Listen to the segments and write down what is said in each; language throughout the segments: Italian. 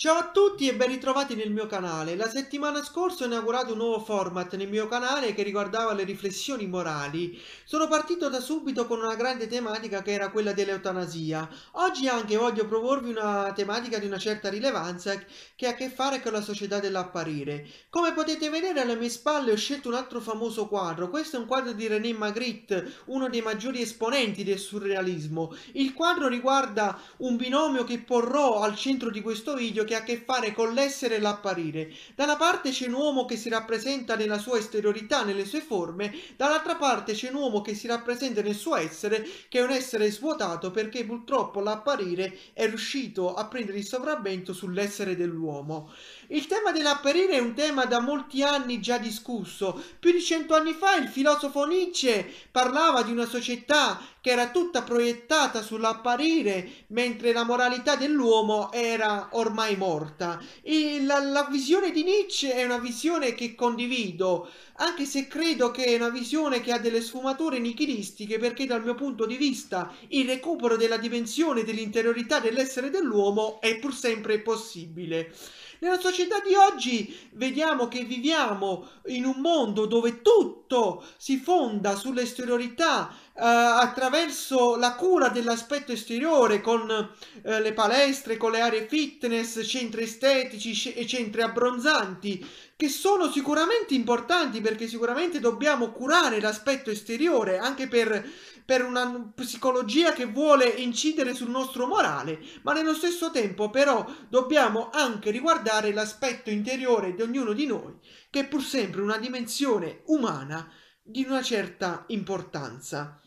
Ciao a tutti e ben ritrovati nel mio canale. La settimana scorsa ho inaugurato un nuovo format nel mio canale che riguardava le riflessioni morali. Sono partito da subito con una grande tematica che era quella dell'eutanasia. Oggi anche voglio proporvi una tematica di una certa rilevanza che ha a che fare con la società dell'apparire. Come potete vedere alle mie spalle ho scelto un altro famoso quadro. Questo è un quadro di René Magritte, uno dei maggiori esponenti del surrealismo. Il quadro riguarda un binomio che porrò al centro di questo video che ha a che fare con l'essere e l'apparire. Da una parte c'è un uomo che si rappresenta nella sua esteriorità, nelle sue forme, dall'altra parte c'è un uomo che si rappresenta nel suo essere, che è un essere svuotato perché purtroppo l'apparire è riuscito a prendere il sopravvento sull'essere dell'uomo. Il tema dell'apparire è un tema da molti anni già discusso. Più di cento anni fa il filosofo Nietzsche parlava di una società che era tutta proiettata sull'apparire, mentre la moralità dell'uomo era ormai morta. E la, la visione di Nietzsche è una visione che condivido, anche se credo che è una visione che ha delle sfumature nichilistiche, perché dal mio punto di vista il recupero della dimensione dell'interiorità dell'essere dell'uomo è pur sempre possibile. Nella società di oggi vediamo che viviamo in un mondo dove tutto si fonda sull'esteriorità eh, attraverso la cura dell'aspetto esteriore con eh, le palestre, con le aree fitness, centri estetici e centri abbronzanti che sono sicuramente importanti perché sicuramente dobbiamo curare l'aspetto esteriore anche per, per una psicologia che vuole incidere sul nostro morale, ma nello stesso tempo però dobbiamo anche riguardare l'aspetto interiore di ognuno di noi che è pur sempre una dimensione umana di una certa importanza.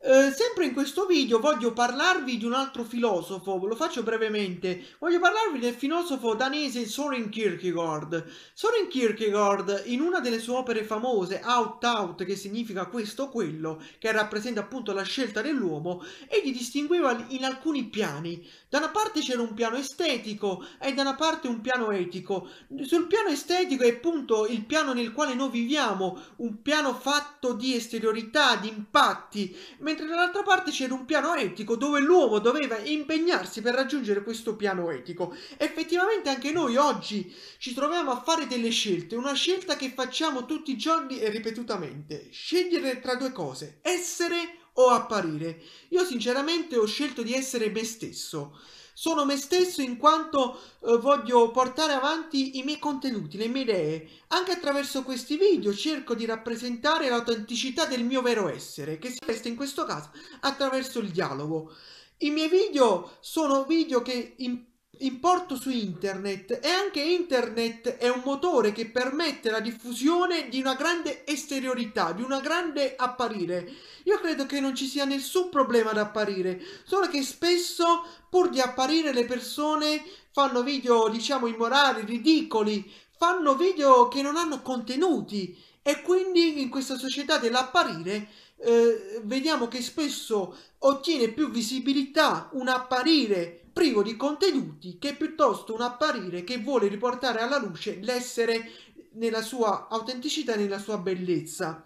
Eh, sempre in questo video voglio parlarvi di un altro filosofo, lo faccio brevemente, voglio parlarvi del filosofo danese Soren Kierkegaard. Soren Kierkegaard in una delle sue opere famose, Out Out, che significa questo o quello, che rappresenta appunto la scelta dell'uomo, egli distingueva in alcuni piani. Da una parte c'era un piano estetico e da una parte un piano etico. Sul piano estetico è appunto il piano nel quale noi viviamo, un piano fatto di esteriorità, di impatti, mentre mentre dall'altra parte c'era un piano etico dove l'uomo doveva impegnarsi per raggiungere questo piano etico. Effettivamente anche noi oggi ci troviamo a fare delle scelte, una scelta che facciamo tutti i giorni e ripetutamente, scegliere tra due cose, essere o apparire. Io sinceramente ho scelto di essere me stesso sono me stesso in quanto eh, voglio portare avanti i miei contenuti, le mie idee. Anche attraverso questi video cerco di rappresentare l'autenticità del mio vero essere, che si veste in questo caso attraverso il dialogo. I miei video sono video che in Importo su internet e anche internet è un motore che permette la diffusione di una grande esteriorità, di una grande apparire. Io credo che non ci sia nessun problema ad apparire, solo che spesso pur di apparire le persone fanno video diciamo immorali, ridicoli, fanno video che non hanno contenuti e quindi in questa società dell'apparire eh, vediamo che spesso ottiene più visibilità un apparire privo di contenuti che piuttosto un apparire che vuole riportare alla luce l'essere nella sua autenticità e nella sua bellezza.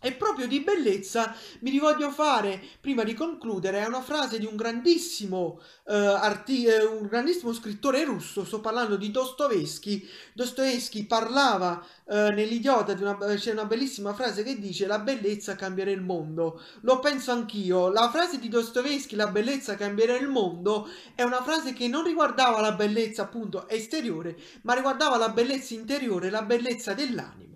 E proprio di bellezza mi rivoglio fare, prima di concludere, una frase di un grandissimo, eh, arti- eh, un grandissimo scrittore russo, sto parlando di Dostoevsky. Dostoevsky parlava eh, nell'idiota, di una, c'è una bellissima frase che dice la bellezza cambierà il mondo. Lo penso anch'io, la frase di Dostoevsky, la bellezza cambierà il mondo, è una frase che non riguardava la bellezza appunto esteriore, ma riguardava la bellezza interiore, la bellezza dell'anima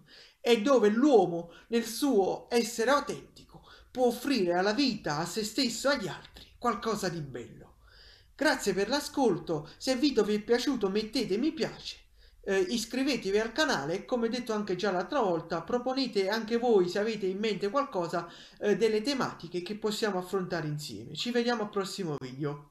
e dove l'uomo, nel suo essere autentico, può offrire alla vita, a se stesso e agli altri qualcosa di bello. Grazie per l'ascolto, se il video vi è piaciuto mettete mi piace, eh, iscrivetevi al canale e come detto anche già l'altra volta proponete anche voi se avete in mente qualcosa eh, delle tematiche che possiamo affrontare insieme. Ci vediamo al prossimo video.